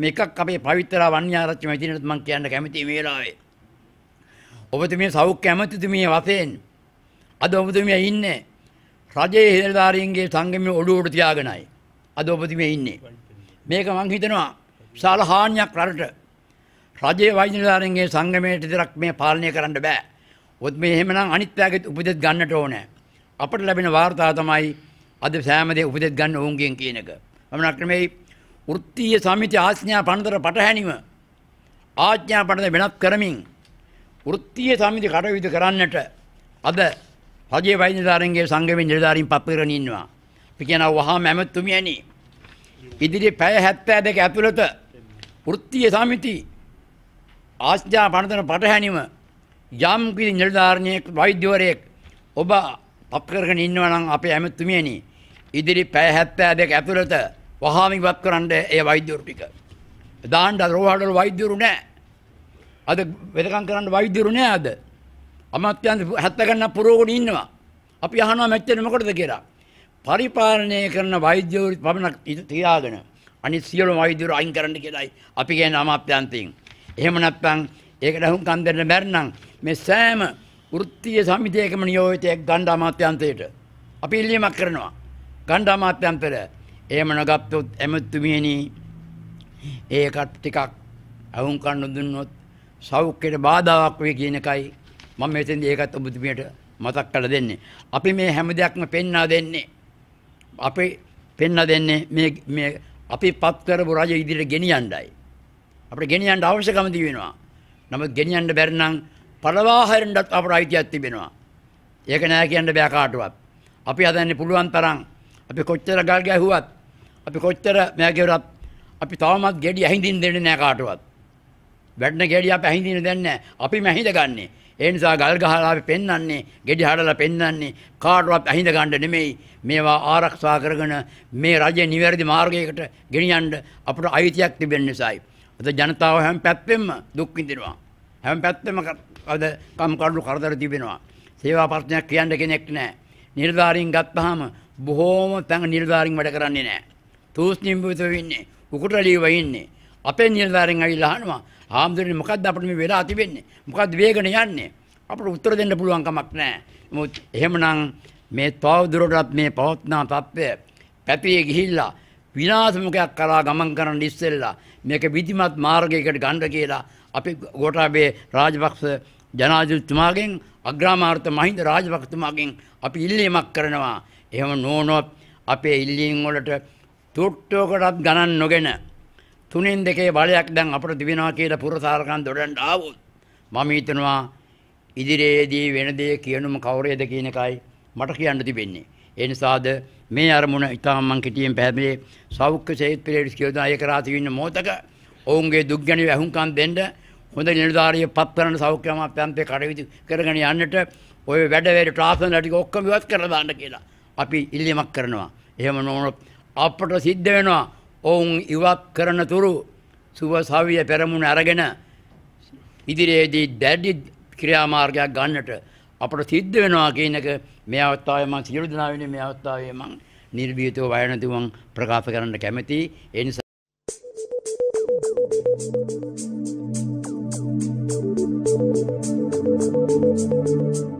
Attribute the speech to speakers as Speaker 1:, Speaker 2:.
Speaker 1: මේකක් අපේ පවිත්‍රා වන්‍යාරච්චි මැතිනට මම කියන්න කැමතියි මේ වෙලාවේ. ඔබතුමිය සෞඛ්‍ය ඇමතිතුමිය වශයෙන් අද ඔබතුමිය ඉන්නේ රජයේ හේල්දාරීන්ගේ සංගමය ඔළුවට තියාගෙනයි. අද ඔබතුමිය ඉන්නේ. මේක මං හිතනවා විශාල හානියක් රටට. රජයේ වෛද්‍ය නිලධාරීන්ගේ සංගමයට විතරක් මේ පාලනය කරන්න බෑ. ඔත් මේ එහෙමනම් අනිත් පැයකට උපදෙස් ගන්නට ඕනේ. අපට ලැබෙන වාර්තා තමයි අද සෑම දේ උපදෙස් ගන්න ඕන්ගෙන් කියන එක. මම නක්‍රමෙයි වෘත්තීය සමිති ආඥා පනතර පටහැනිව ආඥා පනත වෙනස් කරමින් වෘත්තීය සමිති කටයුතු කරන්නට අද රජයේ වෛද්‍යධාරීන්ගේ සංගමේ නිලධාරීන් පත් කරගෙන ඉන්නවා. අපි කියනවා වහාම ඇමතුමියනි ඉදිරි පැය 72 ඇතුළත වෘත්තීය සමිති ආඥා පනතර පටහැනිව යම් කිසි නිලධාරියෙක් වෛද්‍යවරයෙක් ඔබ පත් කරගෙන ඉන්නවා නම් අපේ ඇමතුමියනි ඉදිරි පැය 72 ඇතුළත වහාම ඉවත් කරන්න ඒ වෛද්‍යවරු ටික. දාන්න රෝහලවල වෛද්‍යවරු නැහැ. අද වෙදකම් කරන්න වෛද්‍යවරු නැහැ අද. අමාත්‍යංශ 70 ගණන් පුරවගෙන ඉන්නවා. අපි අහනවා මෙච්චර මොකටද කියලා. පරිපාලනය කරන වෛද්‍යවරු පමණක් තියාගෙන අනිත් සියලුම වෛද්‍යවරු අයින් කරන්න කියලායි අපි කියන අමාත්‍යංශයෙන්. එහෙම නැත්නම් ඒකට හුම්කම් දෙන්න බැරි නම් මේ සෑම වෘත්තීය සමිතියකම නියෝජිතයෙක් ගණ්ඩ අමාත්‍යංශයට අපි ඉල්ලීමක් කරනවා. ගණ්ඩ අමාත්‍යංශයට එහෙම නොගත්තොත් ඇමතුමියනි ඒකත් ටිකක් අහුන් කන්න දුන්නොත් සෞඛ්‍යයට බාධාවක් වේ කියන එකයි මම මෙතෙන්දී ඒකත් ඔබතුමියට මතක් කරලා දෙන්නේ. අපි මේ හැම දෙයක්ම පෙන්වා දෙන්නේ. අපි පෙන්වා දෙන්නේ මේ මේ අපි පත් කරපු රජ ඉදිරියට ගෙනියන්නයි. අපිට ගෙනියන්න අවශ්‍යකම දී වෙනවා. නමුත් ගෙනියන්න බැරි නම් පළවා හැරෙන්නත් අපට අයිතියක් තිබෙනවා. ඒක නෑ කියන්න බෑ කාටවත්. අපි හදන්නේ පුළුවන් තරම් අපි කොච්චර ගල් ගැහුවත් අපි කොච්චර මෑගෙවරත් අපි තවමත් ගෙඩි ඇහිඳින් දෙන්න නෑ කාටුවත්. වැඩන ගෙඩි අප ඇහිඳින දෙන්න අපි මැහිද ගන්නේ ඒනිසා ගල් ගහලාපි පෙන්න්නේ ගෙඩි හඩල පෙන්න්නේ කාටුවත් ඇහිඳ ගණ්ඩ නෙමෙයි මේවා ආරක්ෂා කරගන මේ රජය නිවැරදි මාර්ගයකට ගෙනියන්ඩ අපට අයිතියක් තිබෙන් නිසයි. අද ජනතාව හැම පැත්වෙෙම දුක්විඳෙනවා. හැම පැත්තම අද කම්කඩු කරදර තිබෙනවා. සේවා පර්ශනයක් කියන්න කෙනෙක් නෑ. නිර්ධාරීන් ගත්තහම බොහෝම තැන් නිලධාරින් වැඩ කරන්නේ නැහැ. තූස්නිම්බුතව ඉන්නේ. උකුටලියව ඉන්නේ. අපේ නිලධාරින් ඇවිල්ලා අහනවා ආම්දුරනේ මොකද්ද අපිට මේ වෙලා තිබෙන්නේ? මොකද්ද වේගන යන්නේ? අපිට උත්තර දෙන්න පුළුවන් කමක් නැහැ. මොකද එහෙමනම් මේ තව දුරටත් මේ පවත්නා තත්ත්වය පැතිරේ ගිහිල්ලා විනාශමුඛයක් කරා ගමන් කරන ඉස්සෙල්ලා මේක විධිමත් මාර්ගයකට ගන්න කියලා අපි ගෝඨාභය රාජපක්ෂ ජනාධිපතිතුමාගෙන් අග්‍රාමාර්ථ මහින්ද රාජපක්ෂතුමාගෙන් අපි ඉල්ලීමක් කරනවා එහෙම නොවනොත් අපේ ඉල්ලීම් වලට තුට්ටුවකටත් ගණන් නොගෙන තුනෙන් දෙකේ බලයක් දැන් අපට තිබෙනවා කියලා පුරසාරකම් දොඩන්ට ආවොත් මම හිතනවා ඉදිරියේදී වෙන දේ කියනුම කවුරේද කියන එකයි මට කියන්න තිබෙන්නේ. ඒ නිසාද මේ අරමුණ ඉතාම මං කිටියෙන් පැහැදිලි සෞඛ්‍ය සේත් පිළිවෙලට කියලා දුනා ඒක රාති වෙන්න මොතක ඔවුන්ගේ දුක් ගැන වැහුම්කම් දෙන්න හොඳ නිලධාරිය පත්තරන සෞඛ්‍ය අමාත්‍යාංශයේ කටයුතු කරගෙන යන්නට ඔය වැඩ වැඩ ට්‍රාන්ස්ෆර් ටික ඔක්කොම ඉවත් කරලා දාන්න කියලා. අපි ඉල්ලීමක් කරනවා. එහෙම නොවනොත් අපට සිද්ධ වෙනවා ඔවුන් ඉවත් කරන තුරු සුව සවිය පෙරමුණ අරගෙන ඉදිරියේදී දැඩි ක්‍රියාමාර්ගයක් ගන්නට අපට සිද්ධ වෙනවා කියන එක මේ අවස්ථාවේ මම සියලු දෙනා වෙනුවෙන් මේ අවස්ථාවේ මම නිර්භීතව වය නැතුව මම ප්‍රකාශ කරන්න කැමතියි. ඒ නිසා Thank you.